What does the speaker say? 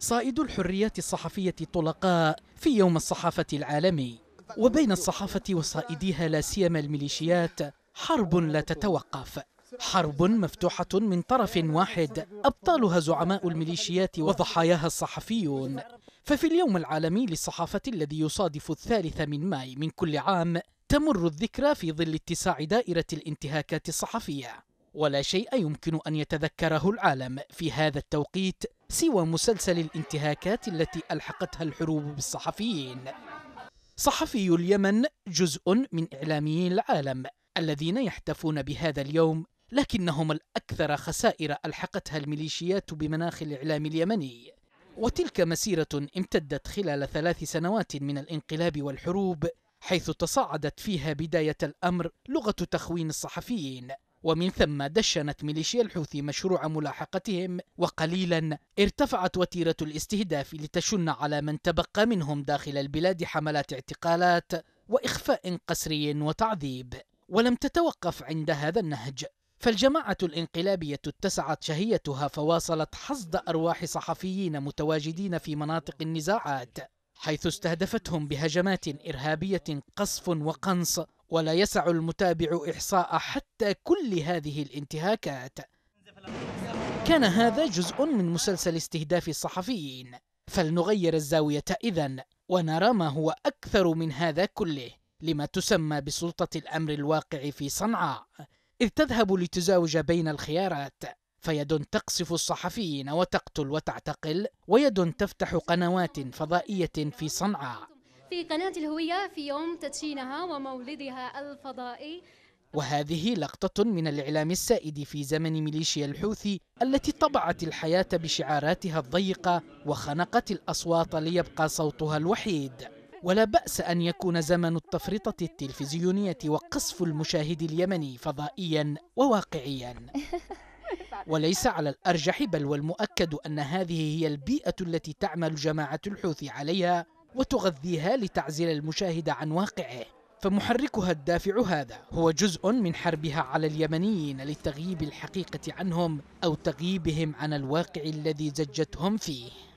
صائد الحريات الصحفية الطلقاء في يوم الصحافة العالمي وبين الصحافة وصائديها لا سيما الميليشيات حرب لا تتوقف حرب مفتوحة من طرف واحد أبطالها زعماء الميليشيات وضحاياها الصحفيون ففي اليوم العالمي للصحافة الذي يصادف الثالث من ماي من كل عام تمر الذكرى في ظل اتساع دائرة الانتهاكات الصحفية ولا شيء يمكن أن يتذكره العالم في هذا التوقيت سوى مسلسل الانتهاكات التي ألحقتها الحروب بالصحفيين صحفي اليمن جزء من إعلاميي العالم الذين يحتفون بهذا اليوم لكنهم الأكثر خسائر ألحقتها الميليشيات بمناخ الإعلام اليمني وتلك مسيرة امتدت خلال ثلاث سنوات من الانقلاب والحروب حيث تصاعدت فيها بداية الأمر لغة تخوين الصحفيين ومن ثم دشنت ميليشيا الحوثي مشروع ملاحقتهم وقليلا ارتفعت وتيرة الاستهداف لتشن على من تبقى منهم داخل البلاد حملات اعتقالات وإخفاء قسري وتعذيب ولم تتوقف عند هذا النهج فالجماعة الانقلابية اتسعت شهيتها فواصلت حصد أرواح صحفيين متواجدين في مناطق النزاعات حيث استهدفتهم بهجمات إرهابية قصف وقنص ولا يسع المتابع إحصاء حتى كل هذه الانتهاكات كان هذا جزء من مسلسل استهداف الصحفيين فلنغير الزاوية إذن ونرى ما هو أكثر من هذا كله لما تسمى بسلطة الأمر الواقع في صنعاء إذ تذهب لتزاوج بين الخيارات فيد تقصف الصحفيين وتقتل وتعتقل ويد تفتح قنوات فضائية في صنعاء في قناة الهوية في يوم تدشينها ومولدها الفضائي وهذه لقطة من الإعلام السائد في زمن ميليشيا الحوثي التي طبعت الحياة بشعاراتها الضيقة وخنقت الأصوات ليبقى صوتها الوحيد ولا بأس أن يكون زمن التفرطة التلفزيونية وقصف المشاهد اليمني فضائيا وواقعيا وليس على الأرجح بل والمؤكد أن هذه هي البيئة التي تعمل جماعة الحوثي عليها وتغذيها لتعزل المشاهد عن واقعه فمحركها الدافع هذا هو جزء من حربها على اليمنيين لتغييب الحقيقة عنهم أو تغييبهم عن الواقع الذي زجتهم فيه